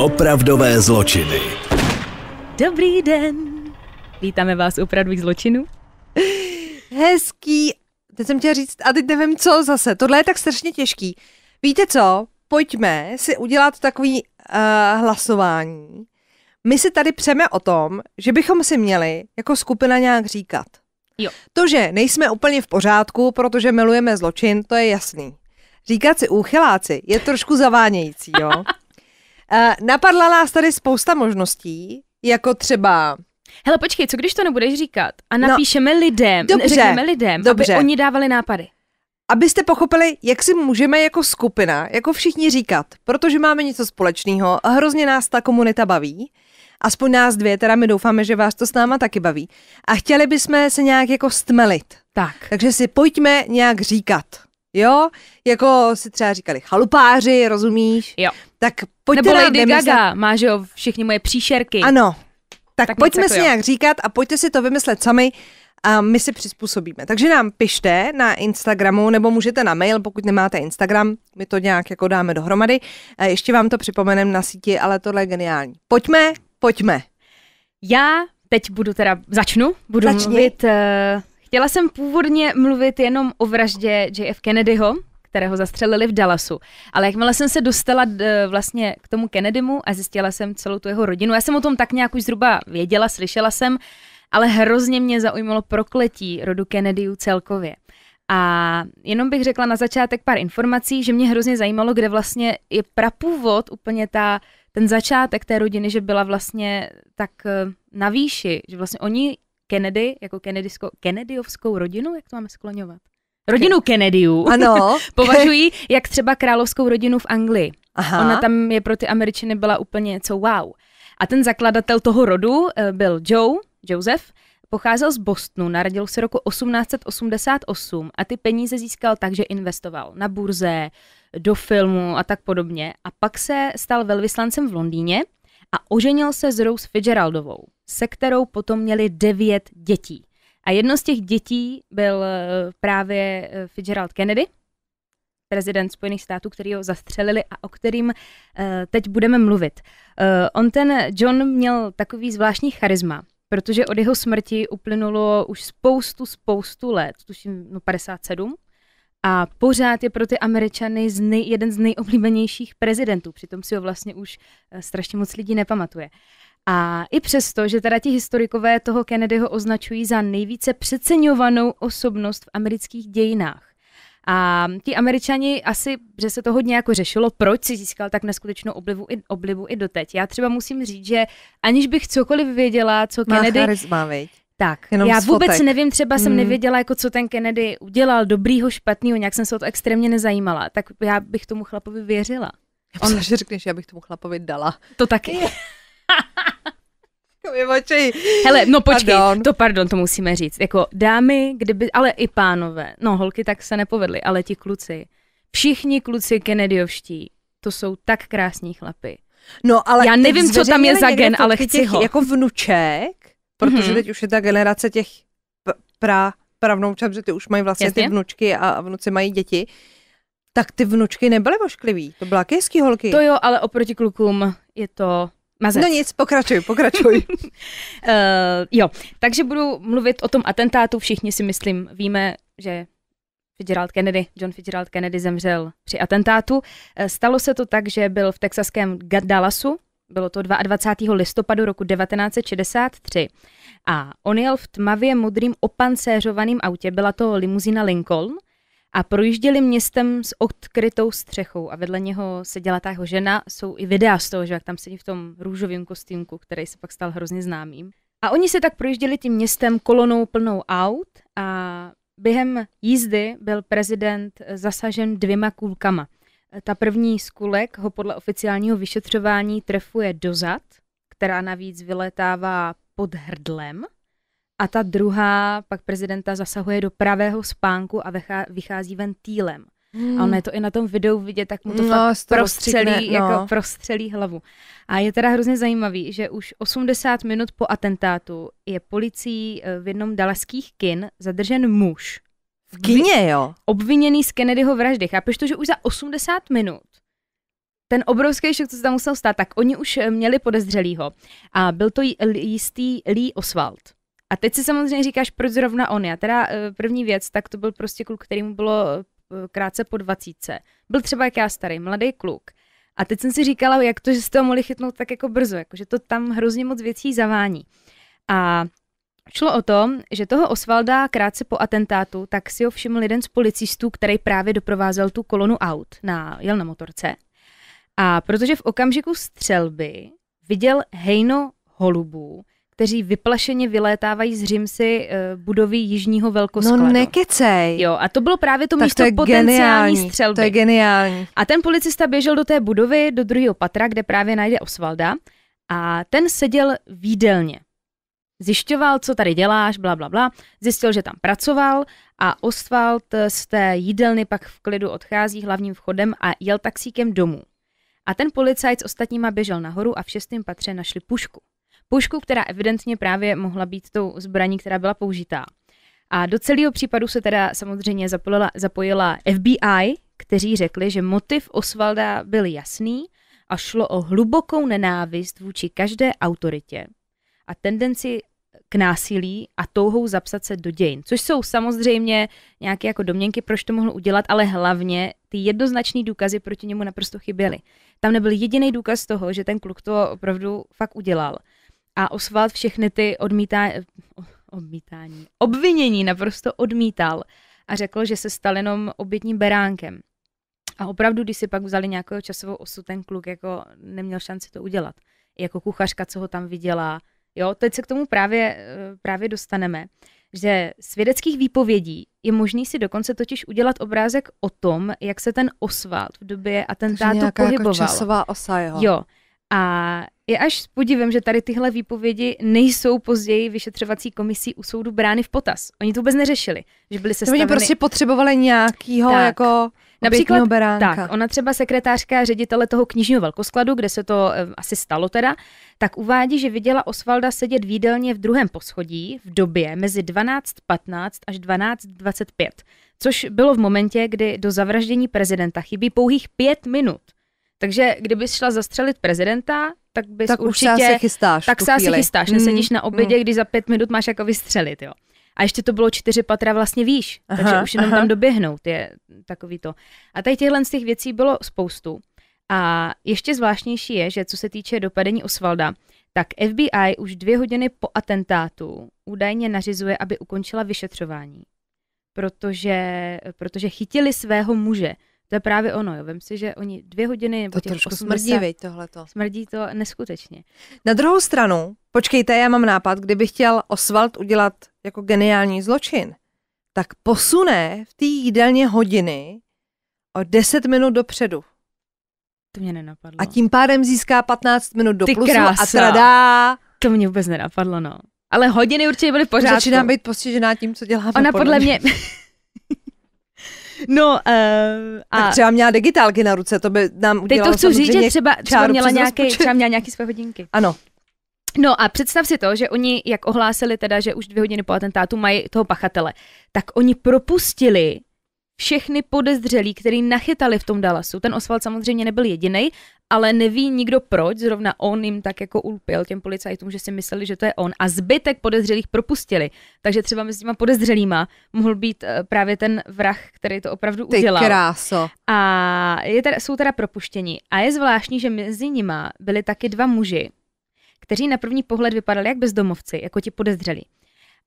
Opravdové zločiny. Dobrý den. Vítáme vás u opravdových zločinů. Hezký. Teď jsem chtěla říct, a teď nevím co zase. Tohle je tak strašně těžký. Víte co? Pojďme si udělat takový uh, hlasování. My si tady přeme o tom, že bychom si měli jako skupina nějak říkat. Jo. To, že nejsme úplně v pořádku, protože milujeme zločin, to je jasný. Říkat si úchyláci je trošku zavánějící, jo? Eh, napadla nás tady spousta možností, jako třeba Hele, počkej, co když to nebudeš říkat a no. napíšeme no, lidem, dobře, řekneme lidem, dobře. aby oni dávali nápady. Abyste pochopili, jak si můžeme jako skupina, jako všichni říkat, protože máme něco společného, hrozně nás ta komunita baví, aspoň nás dvě, teda my doufáme, že vás to s náma taky baví. A chtěli bychom se nějak jako stmelit. Tak. Takže si pojďme nějak říkat. Jo, jako si třeba říkali chalupáři, rozumíš? Jo. Tak pojďte Nebo Lady vymyslet... Gaga má, že jo, všichni moje příšerky. Ano, tak, tak pojďme si jo. nějak říkat a pojďte si to vymyslet sami a my si přizpůsobíme. Takže nám pište na Instagramu nebo můžete na mail, pokud nemáte Instagram, my to nějak jako dáme dohromady. A ještě vám to připomenem na síti, ale tohle je geniální. Pojďme, pojďme. Já teď budu teda, začnu, budu Začni. mluvit, uh, chtěla jsem původně mluvit jenom o vraždě JF Kennedyho, kterého zastřelili v Dallasu. Ale jakmile jsem se dostala d, e, vlastně k tomu Kennedymu a zjistila jsem celou tu jeho rodinu, já jsem o tom tak nějak už zhruba věděla, slyšela jsem, ale hrozně mě zaujímalo prokletí rodu Kennedyů celkově. A jenom bych řekla na začátek pár informací, že mě hrozně zajímalo, kde vlastně je prapůvod, úplně ta, ten začátek té rodiny, že byla vlastně tak e, na výši, že vlastně oni Kennedy, jako Kennedyovskou rodinu, jak to máme skloňovat? Rodinu Kennedyů ano. považují jak třeba královskou rodinu v Anglii. Aha. Ona tam je pro ty Američany byla úplně něco wow. A ten zakladatel toho rodu eh, byl Joe, Joseph, pocházel z Bostonu, narodil se roku 1888 a ty peníze získal tak, že investoval na burze, do filmu a tak podobně. A pak se stal velvyslancem v Londýně a oženil se s Rose Fitzgeraldovou, se kterou potom měli devět dětí. A jedno z těch dětí byl eh, právě eh, Fitzgerald Kennedy, prezident Spojených států, který ho zastřelili a o kterým eh, teď budeme mluvit. On ten John měl takový zvláštní charisma, protože od jeho smrti uplynulo už spoustu, spoustu let, tuším no 57, a pořád je pro ty Američany z nej, jeden z nejoblíbenějších prezidentů. Přitom si ho vlastně už strašně moc lidí nepamatuje. Uh, a i přesto, že teda ti historikové toho Kennedyho označují za nejvíce přeceňovanou osobnost v amerických dějinách. A ti američani asi, že se to hodně jako řešilo, proč si získal tak neskutečnou oblivu i, oblivu i doteď. Já třeba musím říct, že aniž bych cokoliv věděla, co Má Kennedy... charisma, Tak, Jenom já vůbec fotek. nevím, třeba jsem hmm. nevěděla, jako co ten Kennedy udělal, dobrýho, špatného, nějak jsem se o to extrémně nezajímala, tak já bych tomu chlapovi věřila. Já On... že řekneš, já bych tomu chlapovi dala. To taky. Vymočej. Hele, no počkej, pardon. to pardon, to musíme říct. Jako dámy, kdyby, ale i pánové, no holky tak se nepovedly, ale ti kluci, všichni kluci Kennedyovští, to jsou tak krásní chlapy. No, ale Já nevím, co tam je za gen, ale chci těch, ho. Jako vnuček, protože mm-hmm. teď už je ta generace těch pra, pravnoučat, že ty už mají vlastně Jasně? ty vnučky a, a vnuci mají děti, tak ty vnučky nebyly vošklivý. To byla hezký holky. To jo, ale oproti klukům je to mazec. No nic, pokračuj, pokračuj. uh, jo, takže budu mluvit o tom atentátu. Všichni si myslím, víme, že Fitzgerald Kennedy, John Fitzgerald Kennedy zemřel při atentátu. Eh, stalo se to tak, že byl v texaském Dallasu, bylo to 22. listopadu roku 1963 a on jel v tmavě modrým opancéřovaným autě, byla to limuzína Lincoln a projížděli městem s odkrytou střechou a vedle něho seděla ta jeho žena, jsou i videa z toho, že jak tam sedí v tom růžovém kostýmku, který se pak stal hrozně známým. A oni se tak projížděli tím městem kolonou plnou aut a během jízdy byl prezident zasažen dvěma kulkama. Ta první z kulek ho podle oficiálního vyšetřování trefuje dozad, která navíc vyletává pod hrdlem a ta druhá pak prezidenta zasahuje do pravého spánku a vychází ven týlem. Hmm. A ono hmm. je to i na tom videu vidět, tak mu to no, fakt prostřelí, jako no. jako prostřelí hlavu. A je teda hrozně zajímavý, že už 80 minut po atentátu je policií eh, v jednom dalaských kin zadržen muž. V kině, jo? Obviněný z Kennedyho vraždy. Chápeš to, že už za 80 minut ten obrovský šok, co se tam musel stát, tak oni už eh, měli podezřelýho. A byl to jistý Lee Oswald. A teď si samozřejmě říkáš, proč zrovna on. Já teda eh, první věc, tak to byl prostě kluk, mu bylo eh, krátce po 20. Byl třeba jak já starý, mladý kluk. A teď jsem si říkala, jak to, že jste ho mohli chytnout tak jako brzo, jako že to tam hrozně moc věcí zavání. A šlo o to, že toho Osvalda krátce po atentátu, tak si ho všiml jeden z policistů, který právě doprovázel tu kolonu aut, na, jel na motorce. A protože v okamžiku střelby viděl hejno holubů, kteří vyplašeně vylétávají z Římsy eh, budovy jižního velkoskladu. No nekecej. Jo, a to bylo právě to tak místo to je potenciální geniální, střelby. To je geniální. A ten policista běžel do té budovy, do druhého patra, kde právě najde Osvalda a ten seděl v jídelně. Zjišťoval, co tady děláš, bla, bla, bla. Zjistil, že tam pracoval a Oswald z té jídelny pak v klidu odchází hlavním vchodem a jel taxíkem domů. A ten policajt s ostatníma běžel nahoru a v šestém patře našli pušku pušku, která evidentně právě mohla být tou zbraní, která byla použitá. A do celého případu se teda samozřejmě zapojila, zapojila FBI, kteří řekli, že motiv Osvalda byl jasný a šlo o hlubokou nenávist vůči každé autoritě a tendenci k násilí a touhou zapsat se do dějin. Což jsou samozřejmě nějaké jako domněnky, proč to mohl udělat, ale hlavně ty jednoznačné důkazy proti němu naprosto chyběly. Tam nebyl jediný důkaz toho, že ten kluk to opravdu fakt udělal. A Oswald všechny ty odmítá, odmítání, obvinění naprosto odmítal a řekl, že se stal jenom obětním beránkem. A opravdu, když si pak vzali nějakou časovou osu, ten kluk jako neměl šanci to udělat. jako kuchařka, co ho tam viděla. Jo, teď se k tomu právě, eh, právě dostaneme, že z vědeckých výpovědí je možný si dokonce totiž udělat obrázek o tom, jak se ten Oswald v době atentátu jako pohyboval. Jako časová osa, jo. Jo. A je až s podivem, že tady tyhle výpovědi nejsou později vyšetřovací komisí u soudu brány v potaz. Oni to vůbec neřešili, že byli sestaveny... Oni prostě potřebovali nějakýho tak. jako Například, beránka. tak, ona třeba sekretářka ředitele toho knižního velkoskladu, kde se to e, asi stalo teda, tak uvádí, že viděla Osvalda sedět v jídelně v druhém poschodí v době mezi 12.15 až 12.25, což bylo v momentě, kdy do zavraždění prezidenta chybí pouhých pět minut. Takže kdybys šla zastřelit prezidenta, tak bys tak určitě... Tak se asi chystáš. Tak se asi chystáš, nesedíš hmm, mm, na hmm. obědě, mm. když za pět minut máš jako vystřelit, jo. A ještě to bylo čtyři patra vlastně výš, aha, takže už jenom aha. tam doběhnout je takový to. A tady těchhle z těch věcí bylo spoustu. A ještě zvláštnější je, že co se týče dopadení Osvalda, tak FBI už dvě hodiny po atentátu údajně nařizuje, aby ukončila vyšetřování, protože, protože chytili svého muže. To je právě ono, jo. Vím si, že oni dvě hodiny nebo to těch trošku smrdí, viď, tohleto. Smrdí to neskutečně. Na druhou stranu, počkejte, já mám nápad, kdyby chtěl Oswald udělat jako geniální zločin, tak posune v té jídelně hodiny o 10 minut dopředu. To mě nenapadlo. A tím pádem získá 15 minut do Ty plusu krása. a tradá. To mě vůbec nenapadlo, no. Ale hodiny určitě byly v pořádku. Začínám být postižená tím, co děláme. Ona podle mě... No, uh, a... Tak třeba měla digitálky na ruce, to by nám udělalo Teď to chci říct, že třeba, třeba měla, nějaké, třeba měla nějaký své hodinky. Ano, No a představ si to, že oni, jak ohlásili teda, že už dvě hodiny po atentátu mají toho pachatele, tak oni propustili všechny podezřelí, který nachytali v tom Dallasu. Ten Oswald samozřejmě nebyl jediný, ale neví nikdo proč, zrovna on jim tak jako ulpil těm policajtům, že si mysleli, že to je on. A zbytek podezřelých propustili. Takže třeba mezi těma podezřelýma mohl být eh, právě ten vrah, který to opravdu Ty udělal. kráso. A je teda, jsou teda propuštěni. A je zvláštní, že mezi nima byli taky dva muži, kteří na první pohled vypadali jak bezdomovci, jako ti podezřelí.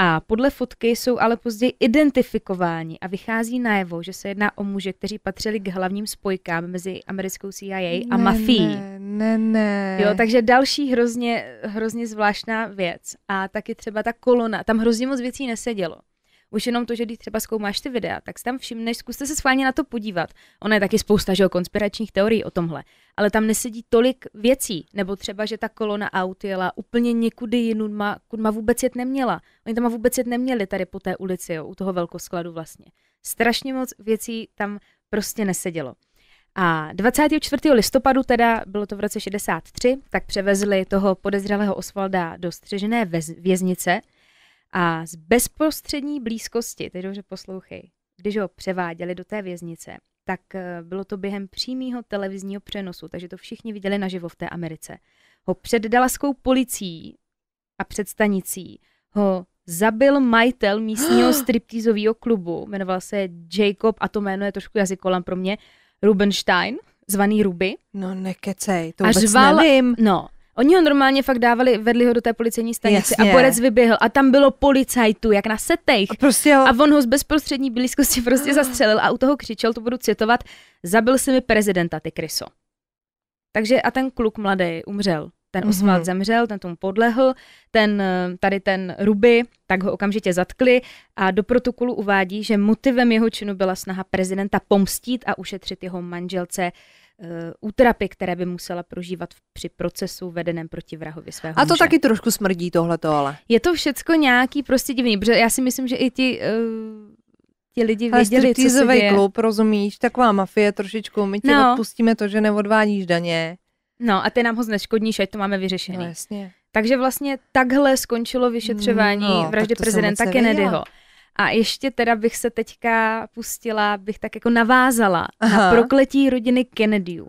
A podle fotky jsou ale později identifikováni a vychází najevo, že se jedná o muže, kteří patřili k hlavním spojkám mezi americkou CIA ne, a mafií. Ne, ne, ne. Jo, takže další hrozně, hrozně zvláštná věc. A taky třeba ta kolona, tam hrozně moc věcí nesedělo. Už jenom to, že když třeba zkoumáš ty videa, tak si tam všimneš, zkuste se schválně na to podívat. Ona je taky spousta že, konspiračních teorií o tomhle, ale tam nesedí tolik věcí, nebo třeba, že ta kolona aut jela úplně někudy kud ma vůbec jet neměla. Oni tam vůbec jet neměli tady po té ulici, jo, u toho velkoskladu vlastně. Strašně moc věcí tam prostě nesedělo. A 24. listopadu, teda bylo to v roce 63, tak převezli toho podezřelého Osvalda do střežené věznice, a z bezprostřední blízkosti, teď dobře poslouchej, když ho převáděli do té věznice, tak eh, bylo to během přímého televizního přenosu, takže to všichni viděli naživo v té Americe. Ho před dalaskou policií a před stanicí ho zabil majitel místního striptýzového klubu, jmenoval se Jacob, a to jméno je trošku jazykolam pro mě, Rubenstein, zvaný Ruby. No nekecej, to vůbec a řval, nevím. No, Oni ho normálně fakt dávali, vedli ho do té policejní stanice Jasně. a borec vyběhl a tam bylo policajtu, jak na setech. A, prostě ho... a on ho z bezprostřední blízkosti prostě zastřelil a u toho křičel, to budu citovat, zabil si mi prezidenta, ty kryso. Takže a ten kluk mladý umřel. Ten mhm. Oswald mm-hmm. zemřel, ten tomu podlehl, ten, eh, tady ten Ruby, tak ho okamžitě zatkli a do protokolu uvádí, že motivem jeho činu byla snaha prezidenta pomstít a ušetřit jeho manželce uh, Eh, útrapy, které by musela prožívat při procesu vedeném proti vrahovi svého A to muže. taky trošku smrdí tohleto, ale. Je to všecko nějaký prostě divný, protože já si myslím, že i ti... Uh, ti lidi věděli, co se děje. klub, rozumíš, taková mafie trošičku, my ti no. odpustíme to, že neodvádíš daně. No a ty nám ho zneškodníš, ať to máme vyřešené. No, Takže vlastně takhle skončilo vyšetřování no, vraždy prezidenta Kennedyho. Nevěděla. A ještě teda bych se teďka pustila, bych tak jako navázala Aha. na prokletí rodiny Kennedyů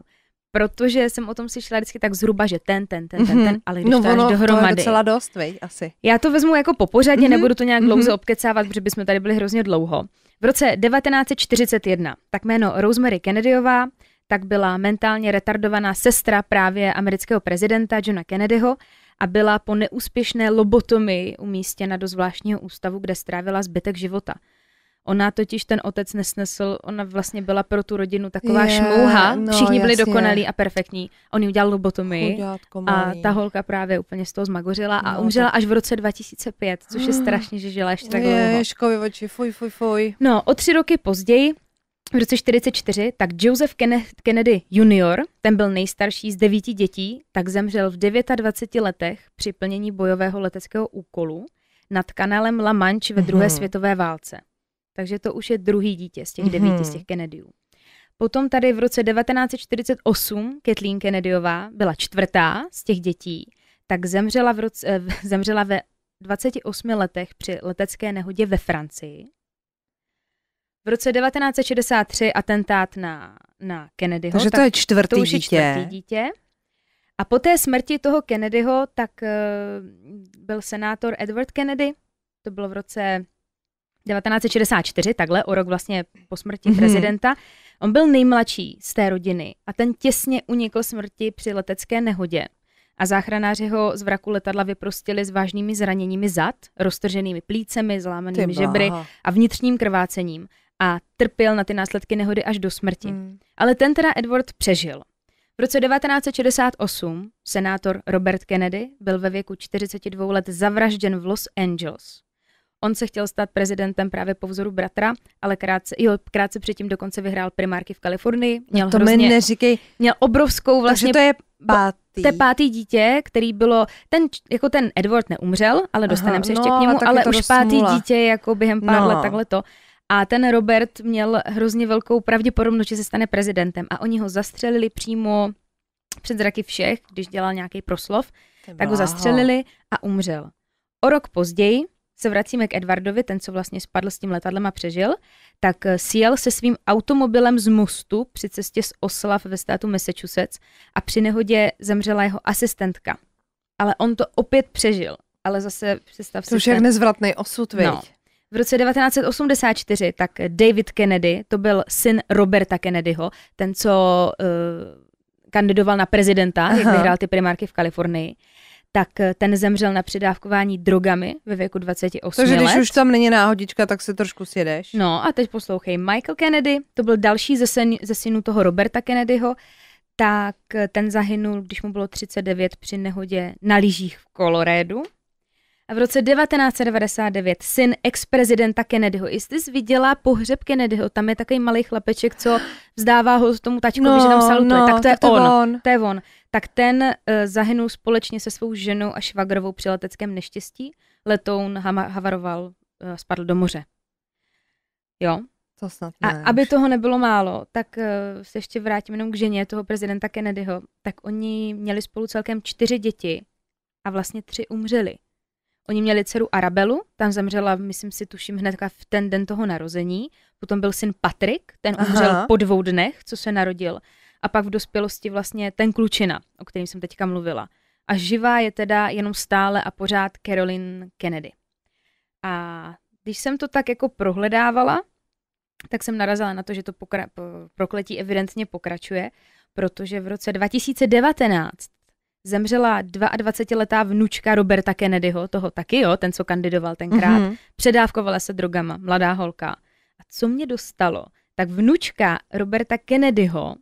protože jsem o tom slyšela vždycky tak zhruba, že ten, ten, ten, mm-hmm. ten, mhm. ale když no, to ono, dohromady. To je docela dost, vej, asi. Já to vezmu jako po pořadě, mm-hmm. nebudu to nějak mm-hmm. dlouze obkecávat, protože bychom tady byli hrozně dlouho. V roce 1941, tak jméno Rosemary Kennedyová, tak byla mentálně retardovaná sestra právě amerického prezidenta Johna Kennedyho a byla po neúspěšné lobotomii umístěna do zvláštního ústavu, kde strávila zbytek života. Ona totiž ten otec nesnesl, ona vlastně byla pro tu rodinu taková je, šmouha, no, všichni byli jasně. dokonalí a perfektní. On ji udělal lobotomii a ta holka právě úplně z toho zmagořila a no, umřela tak... až v roce 2005, což je strašně, že žila ještě tak je, dlouho. oči, fuj, fuj, fuj. No, o tři roky později v roce 44, tak Joseph Kennedy Jr., ten byl nejstarší z devíti dětí, tak zemřel v 29 letech při plnění bojového leteckého úkolu nad kanálem La Manche ve druhé mm-hmm. světové válce. Takže to už je druhý dítě z těch devíti, mm-hmm. z mhm. těch Kennedyů. Potom tady v roce 1948 Kathleen Kennedyová byla čtvrtá z těch dětí, tak zemřela, v roce, eh, zemřela ve 28 letech při letecké nehodě ve Francii. V roce 1963 atentát na, na Kennedyho. Takže to tak, je čtvrtý to už dítě. Je čtvrtý dítě. A po té smrti toho Kennedyho, tak uh, byl senátor Edward Kennedy, to bylo v roce 1964, takhle, o rok vlastně po smrti mm-hmm. prezidenta. On byl nejmladší z té rodiny a ten těsně unikl smrti při letecké nehodě. A záchranáři ho z vraku letadla vyprostili s vážnými zraněními zad, roztrženými plícemi, zlámanými žebry a vnitřním krvácením a trpěl na ty následky nehody až do smrti. Mm. Ale ten teda Edward přežil. V roce 1968 senátor Robert Kennedy byl ve věku 42 let zavražděn v Los Angeles. On se chtěl stát prezidentem právě po vzoru bratra, ale krátce, jo, krátce předtím dokonce vyhrál primárky v Kalifornii. Měl to hrozně, mi neříkej. Měl obrovskou vlastně... Takže to je pátý. To pátý dítě, který bylo... Ten, jako ten Edward neumřel, ale dostaneme se ještě no, k němu, ale už pátý dítě jako během pár no. let takhle to. A ten Robert měl hrozně velkou pravděpodobnost, že se stane prezidentem a oni ho zastřelili přímo před zraky všech, když dělal nějaký proslov, Tebláho. tak ho zastřelili a umřel. O rok později se vracíme k Edwardovi, ten, co vlastně spadl s tím letadlem a přežil, tak sjel se svým automobilem z mostu při cestě z Oslav ve státu Massachusetts a při nehodě zemřela jeho asistentka. Ale on to opět přežil. Ale zase představ si... To už je ten... nezvratný osud, No, v roce 1984 tak David Kennedy, to byl syn Roberta Kennedyho, ten, co uh, kandidoval na prezidenta, Aha. jak vyhrál ty primárky v Kalifornii, tak eh, ten zemřel na předávkování drogami ve věku 28 Takže let. když už tam není náhodička, tak se trošku sjedeš. No a teď poslouchej, Michael Kennedy, to byl další ze, sen, ze synů toho Roberta Kennedyho, tak ten zahynul, když mu bylo 39 při nehodě na lyžích v Kolorédu. A v roce 1999 syn ex-prezidenta Kennedyho, jestli jsi viděla pohřeb Kennedyho, tam je takový malý chlapeček, co vzdává ho tomu tačkovi, no, že tam salutuje, no, tak to je, to on, on. To je on. Tak ten uh, zahynul společně se svou ženou a švagrovou při leteckém neštěstí. Letoun ha- havaroval, uh, spadl do moře. Jo? To snad ne. A aby toho nebylo málo, tak uh, se ještě vrátím jenom k ženě toho prezidenta Kennedyho. Tak oni měli spolu celkem čtyři děti a vlastně tři umřeli. Oni měli dceru Arabelu, tam zemřela, myslím si, tuším hnedka v ten den toho narození. Potom byl syn Patrik, ten umřel Aha. po dvou dnech, co se narodil. A pak v dospělosti vlastně ten klučina, o kterém jsem teďka mluvila. A živá je teda jenom stále a pořád Carolyn Kennedy. A když jsem to tak jako prohledávala, tak jsem narazila na to, že to pokra- prokletí evidentně pokračuje, protože v roce 2019 zemřela 22-letá vnučka Roberta Kennedyho, toho taky, jo, ten, co kandidoval tenkrát. Mm-hmm. Předávkovala se drogama, mladá holka. A co mě dostalo, tak vnučka Roberta Kennedyho,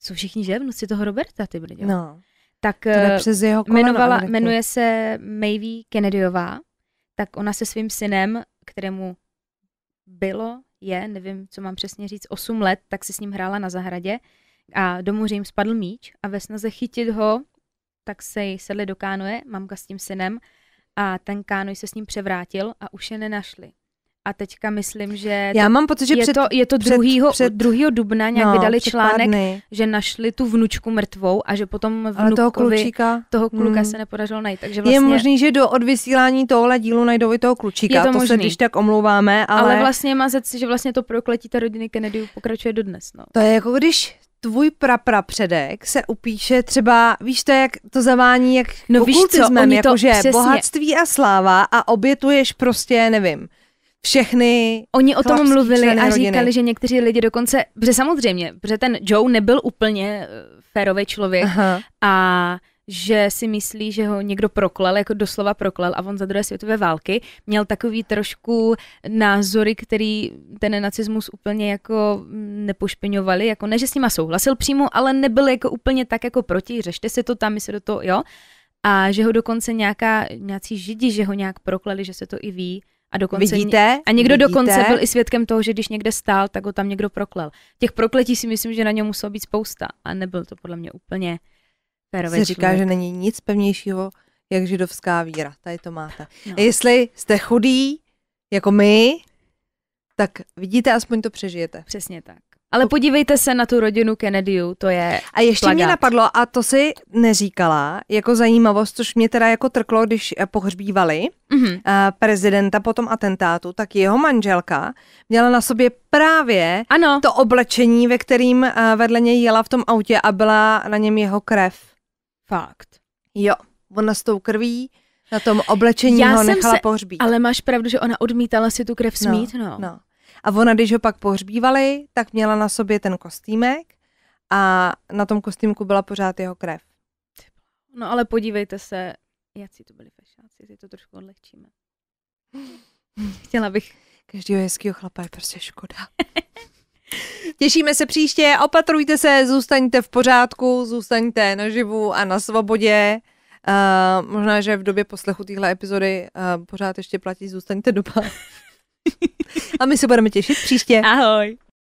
co všichni, že vnuci toho Roberta, ty brďo. No. Tak přes jeho jmenovala, jmenuje se Maeve Kennedyová, tak ona se svým synem, kterému bylo, je, nevím, co mám přesně říct, 8 let, tak si s ním hrála na zahradě a domů jim spadl míč a ve snaze chytit ho tak se jí sedli do kánoje, mamka s tím synem, a ten kánoj se s ním převrátil a už je nenašli. A teďka myslím, že... Já mám pocit, že je před, to, je to před, druhýho, před, druhýho dubna nějak no, vydali článek, že našli tu vnučku mrtvou a že potom vnukovi toho, klučíka, toho kluka hmm. se nepodařilo najít. Takže vlastně, je možný, že do odvysílání tohle dílu najdou i toho klučíka, je to, to se když tak omlouváme, ale... Ale vlastně má zec, že vlastně to prokletí ta rodiny Kennedyů pokračuje dodnes. No. To je jako když tvůj praprapředek se upíše třeba, víš to, jak to zavání, jak no, jako že přesně. bohatství a sláva a obětuješ prostě, nevím, všechny. Oni o tom mluvili a říkali, rodiny. že někteří lidi dokonce, protože samozřejmě, protože ten Joe nebyl úplně eh, férový člověk Aha. a že si myslí, že ho někdo proklel, jako doslova proklel a on za druhé světové války měl takový trošku názory, který ten nacismus úplně jako nepošpiňovali, jako ne, že s nima souhlasil přímo, ale nebyl jako úplně tak jako proti, řešte se to tam, my se do toho, jo. A že ho dokonce nějaká, nějací židi, že ho nějak prokleli, že se to i ví, a, dokonce, vidíte? a někdo vidíte? dokonce byl i svědkem toho, že když někde stál, tak ho tam někdo proklel. Těch prokletí si myslím, že na něm muselo být spousta a nebyl to podle mě úplně Férové se říká, člověk. že není nic pevnějšího, jak židovská víra. Tady to máte. No. Jestli jste chudý, jako my, tak vidíte, aspoň to přežijete. Přesně tak. Ale podívejte se na tu rodinu Kennedyů, to je A ještě plagát. mě napadlo, a to si neříkala, jako zajímavost, což mě teda jako trklo, když eh, pohřbívali mm-hmm. prezidenta po tom atentátu, tak jeho manželka měla na sobě právě ano. to oblečení, ve kterým eh, vedle něj jela v tom autě a byla na něm jeho krev. Fakt. Jo, ona s tou krví na tom oblečení Já ho nechala se, pohřbít. Ale máš pravdu, že ona odmítala si tu krev no, smít, no. no. no. A ona, když ho pak pohřbívali, tak měla na sobě ten kostýmek a na tom kostýmku byla pořád jeho krev. No ale podívejte se, si to byli fešáci, si to trošku odlehčíme. Chtěla bych. Každého hezkého chlapa je prostě škoda. Těšíme se příště, opatrujte se, zůstaňte v pořádku, zůstaňte naživu a na svobodě. Uh, možná, že v době poslechu téhle epizody uh, pořád ještě platí, zůstaňte doma. a my se budeme těšit příště. Ahoj.